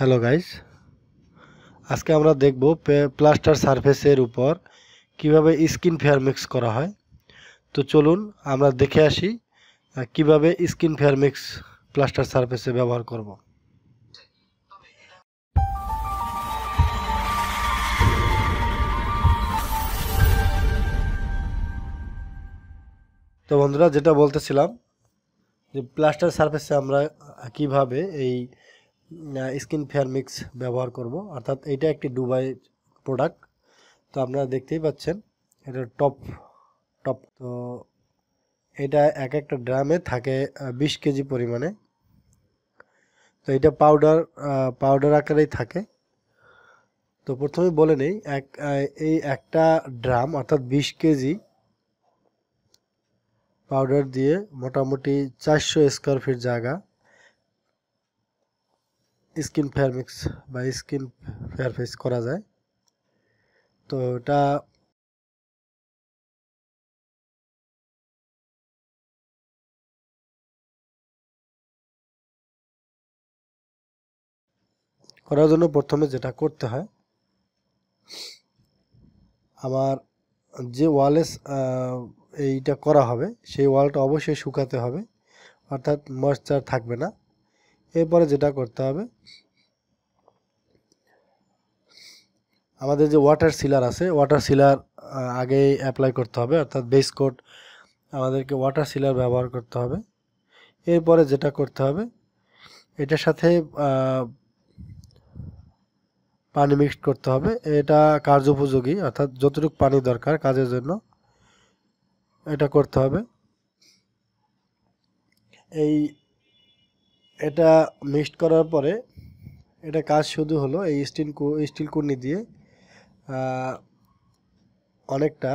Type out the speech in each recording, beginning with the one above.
hello guys আজকে আমরা দেখব প্লাস্টার সারফেসের উপর কিভাবে স্কিন ফেয়ার মিক্স করা হয় তো চলুন আমরা দেখে আসি কিভাবে স্কিন ফেয়ার মিক্স প্লাস্টার সারফেসে ব্যবহার করব তো বন্ধুরা যেটা বলতেছিলাম যে প্লাস্টার সারফেসে আমরা কিভাবে এই স্কিন ফেয়ার মিক্স ব্যবহার করব অর্থাৎ এটা একটি ডুবাই প্রোডাক্ট তো আপনারা দেখতেই পাচ্ছেন এটা টপ টপ তো এটা এক একটা ড্রামে থাকে ২০ কেজি পরিমাণে তো এটা পাউডার পাউডার আকারেই থাকে তো প্রথমে বলে নেই এক এই একটা ড্রাম অর্থাৎ ২০ কেজি পাউডার দিয়ে মোটামুটি চারশো স্কোয়ার ফিট জায়গা স্কিন ফেয়ার মিক্স বা স্কিন ফেয়ার ফেস করা যায় তো এটা করার জন্য প্রথমে যেটা করতে হয় আমার যে ওয়ালেস এইটা করা হবে সেই ওয়ালটা অবশ্যই শুকাতে হবে অর্থাৎ ময়শ্চার থাকবে না এরপরে যেটা করতে হবে আমাদের যে ওয়াটার সিলার আছে ওয়াটার সিলার আগে অ্যাপ্লাই করতে হবে অর্থাৎ বেস কোড আমাদেরকে ওয়াটার সিলার ব্যবহার করতে হবে এরপরে যেটা করতে হবে এটার সাথে পানি মিক্সড করতে হবে এটা কার্যোপযোগী অর্থাৎ যতটুকু পানি দরকার কাজের জন্য এটা করতে হবে এই এটা মিক্সড করার পরে এটা কাজ শুধু হলো এই স্টিল স্টিল কুর্নি দিয়ে অনেকটা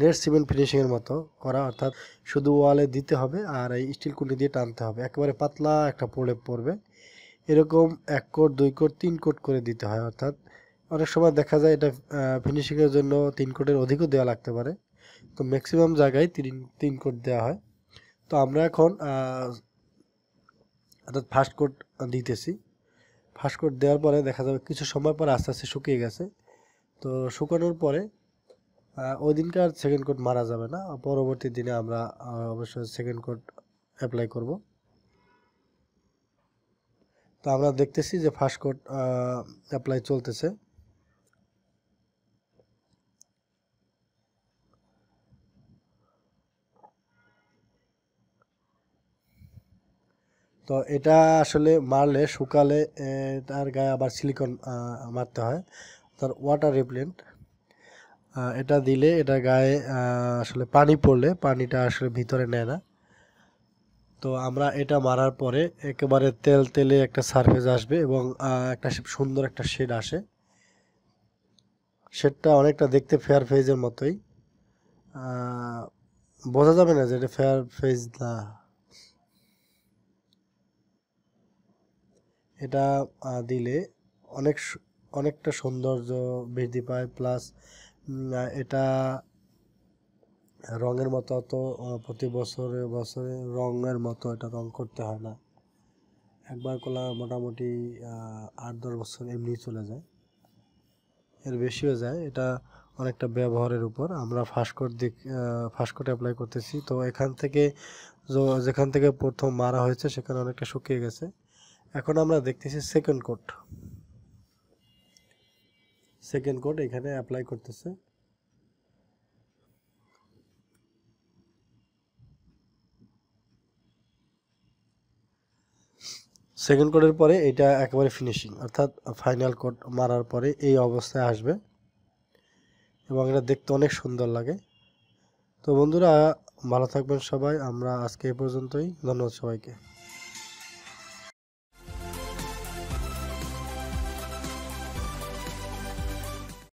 নেট সিমেন্ট ফিনিশিংয়ের মতো করা অর্থাৎ শুধু ওয়ালে দিতে হবে আর এই স্টিল কুর্নি দিয়ে টানতে হবে একেবারে পাতলা একটা প্রলেপ পড়বে এরকম এক কোট দুই কোট তিন কোট করে দিতে হয় অর্থাৎ অনেক সময় দেখা যায় এটা ফিনিশিংয়ের জন্য তিন কোটের অধিকও দেওয়া লাগতে পারে তো ম্যাক্সিমাম জায়গায় তিন তিন কোট দেওয়া হয় তো আমরা এখন অর্থাৎ ফার্স্ট কোট দিতেছি ফার্স্ট কোট দেওয়ার পরে দেখা যাবে কিছু সময় পরে আস্তে আস্তে শুকিয়ে গেছে তো শুকানোর পরে ওই দিনকার সেকেন্ড কোট মারা যাবে না পরবর্তী দিনে আমরা অবশ্যই সেকেন্ড কোট অ্যাপ্লাই করব তো আমরা দেখতেছি যে ফার্স্ট কোট অ্যাপ্লাই চলতেছে তো এটা আসলে মারলে শুকালে তার গায়ে আবার সিলিকন মারতে হয় তার ওয়াটার রিপ্লেন্ট এটা দিলে এটা গায়ে আসলে পানি পড়লে পানিটা আসলে ভিতরে নেয় না তো আমরা এটা মারার পরে একেবারে তেল তেলে একটা সারফেস আসবে এবং একটা সুন্দর একটা শেড আসে শেডটা অনেকটা দেখতে ফেয়ার ফেজের মতোই বোঝা যাবে না যে এটা ফেয়ার ফেজ না এটা দিলে অনেক অনেকটা সৌন্দর্য বৃদ্ধি পায় প্লাস এটা রঙের মতো অত প্রতি বছরে বছরে রঙের মতো এটা রং করতে হয় না একবার কলা মোটামুটি আট দশ বছর এমনি চলে যায় এর বেশিও যায় এটা অনেকটা ব্যবহারের উপর আমরা ফাঁসকোট দিক ফাস্টকোটে অ্যাপ্লাই করতেছি তো এখান থেকে যেখান থেকে প্রথম মারা হয়েছে সেখানে অনেকটা শুকিয়ে গেছে এখন আমরা দেখতেছি সেকেন্ড কোড সেকেন্ড কোড এখানে অ্যাপ্লাই করতেছে সেকেন্ড কোডের পরে এটা একেবারে ফিনিশিং অর্থাৎ ফাইনাল কোড মারার পরে এই অবস্থায় আসবে এবং এটা দেখতে অনেক সুন্দর লাগে তো বন্ধুরা ভালো থাকবেন সবাই আমরা আজকে এ পর্যন্তই ধন্যবাদ সবাইকে